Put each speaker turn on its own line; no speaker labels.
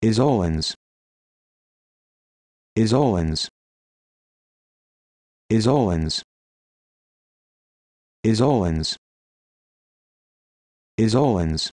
Is Owens. Is Owens. Is Owens. Is Owens. Is Owens.